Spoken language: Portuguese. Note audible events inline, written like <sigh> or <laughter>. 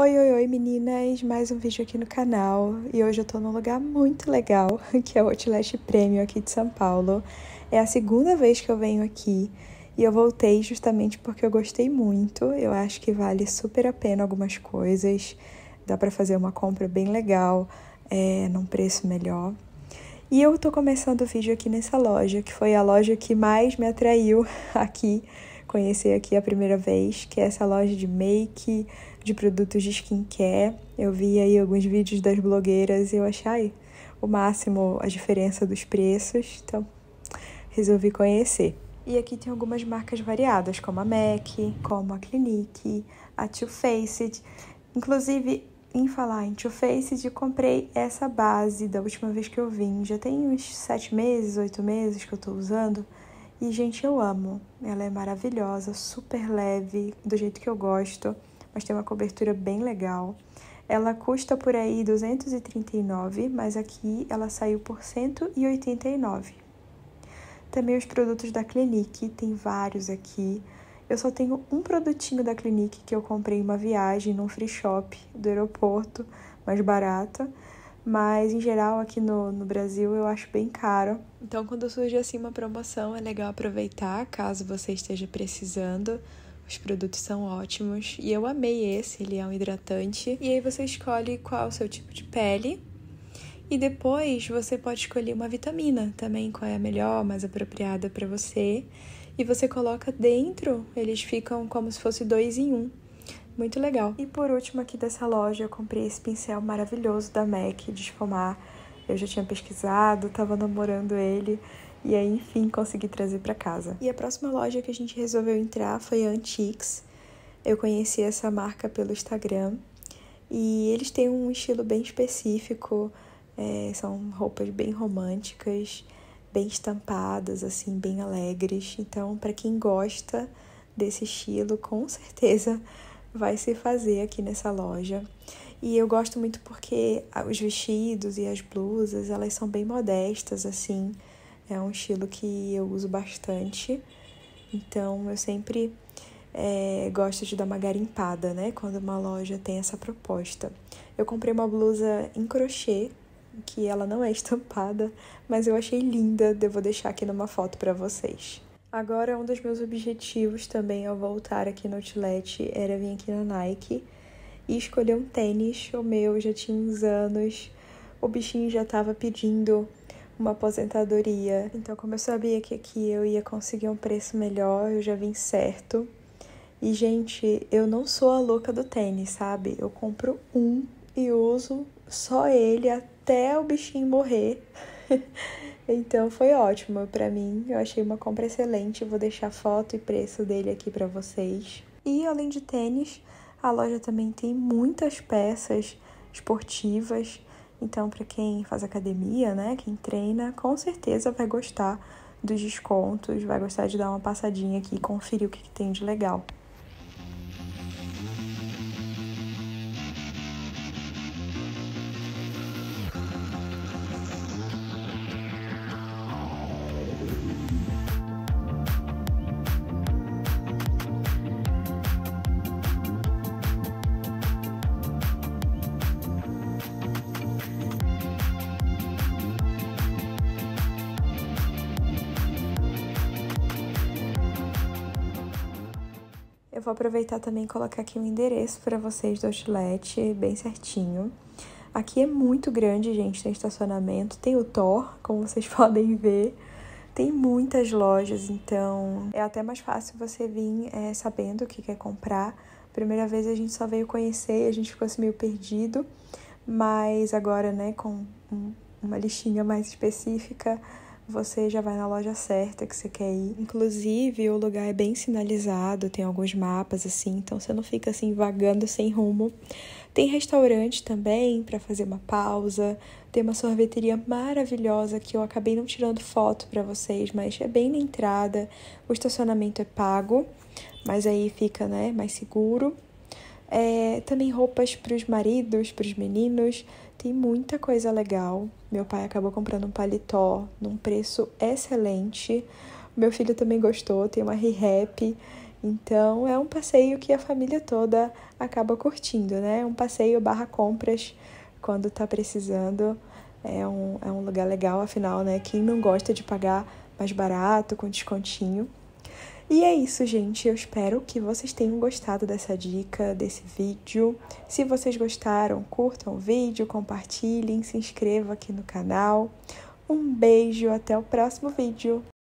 Oi, oi, oi meninas! Mais um vídeo aqui no canal e hoje eu tô num lugar muito legal <laughs> que é o Outlast Premium aqui de São Paulo. É a segunda vez que eu venho aqui e eu voltei justamente porque eu gostei muito. Eu acho que vale super a pena algumas coisas, dá pra fazer uma compra bem legal, é, num preço melhor. E eu tô começando o vídeo aqui nessa loja, que foi a loja que mais me atraiu <laughs> aqui conhecer aqui a primeira vez, que é essa loja de make, de produtos de skincare. Eu vi aí alguns vídeos das blogueiras e eu achei o máximo a diferença dos preços, então resolvi conhecer. E aqui tem algumas marcas variadas, como a MAC, como a Clinique, a Too Faced. Inclusive, em falar em Too Faced, comprei essa base da última vez que eu vim. Já tem uns sete meses, oito meses que eu tô usando. E, gente, eu amo. Ela é maravilhosa, super leve, do jeito que eu gosto mas tem uma cobertura bem legal. Ela custa por aí 239, mas aqui ela saiu por 189. Também os produtos da Clinique, tem vários aqui. Eu só tenho um produtinho da Clinique que eu comprei em uma viagem num free shop do aeroporto, mais barata. Mas em geral aqui no, no Brasil eu acho bem caro. Então quando surge assim uma promoção é legal aproveitar caso você esteja precisando. Os produtos são ótimos e eu amei esse, ele é um hidratante. E aí você escolhe qual é o seu tipo de pele. E depois você pode escolher uma vitamina também, qual é a melhor, mais apropriada para você. E você coloca dentro, eles ficam como se fosse dois em um. Muito legal. E por último aqui dessa loja, eu comprei esse pincel maravilhoso da MAC de esfumar. Eu já tinha pesquisado, estava namorando ele e aí, enfim, consegui trazer para casa. E a próxima loja que a gente resolveu entrar foi a Antiques. Eu conheci essa marca pelo Instagram e eles têm um estilo bem específico, é, são roupas bem românticas, bem estampadas, assim, bem alegres. Então, para quem gosta desse estilo, com certeza vai se fazer aqui nessa loja. E eu gosto muito porque os vestidos e as blusas, elas são bem modestas, assim, é um estilo que eu uso bastante. Então eu sempre é, gosto de dar uma garimpada, né? Quando uma loja tem essa proposta. Eu comprei uma blusa em crochê, que ela não é <laughs> estampada, mas eu achei linda. Eu vou deixar aqui numa foto para vocês. Agora, um dos meus objetivos também ao voltar aqui no Outlet era vir aqui na Nike e escolher um tênis. O meu já tinha uns anos, o bichinho já estava pedindo uma aposentadoria. Então, como eu sabia que aqui eu ia conseguir um preço melhor, eu já vim certo. E, gente, eu não sou a louca do tênis, sabe? Eu compro um e uso só ele até o bichinho morrer. <laughs> então foi ótimo para mim. Eu achei uma compra excelente. Vou deixar foto e preço dele aqui para vocês. E além de tênis, a loja também tem muitas peças esportivas então, para quem faz academia, né, quem treina, com certeza vai gostar dos descontos, vai gostar de dar uma passadinha aqui e conferir o que, que tem de legal. Eu vou aproveitar também e colocar aqui o um endereço para vocês do outlet, bem certinho. Aqui é muito grande, gente, tem estacionamento, tem o Thor, como vocês <laughs> podem ver. Tem muitas lojas, então é até mais fácil você vir é, sabendo o que quer comprar. Primeira vez a gente só veio conhecer, a gente ficou assim meio perdido, mas agora, né, com uma listinha mais específica, você já vai na loja certa que você quer ir. Inclusive, o lugar é bem sinalizado, tem alguns mapas assim, então você não fica assim vagando sem rumo. Tem restaurante também para fazer uma pausa. Tem uma sorveteria maravilhosa que eu acabei não tirando foto para vocês, mas é bem na entrada. O estacionamento é pago, mas aí fica, né, mais seguro. É, também roupas para os maridos, para os meninos. Tem muita coisa legal. Meu pai acabou comprando um paletó num preço excelente. Meu filho também gostou, tem uma re-rap. Então é um passeio que a família toda acaba curtindo, né? Um passeio barra compras quando tá precisando. É um, é um lugar legal, afinal, né? Quem não gosta de pagar mais barato, com descontinho, e é isso, gente. Eu espero que vocês tenham gostado dessa dica, desse vídeo. Se vocês gostaram, curtam o vídeo, compartilhem, se inscrevam aqui no canal. Um beijo, até o próximo vídeo.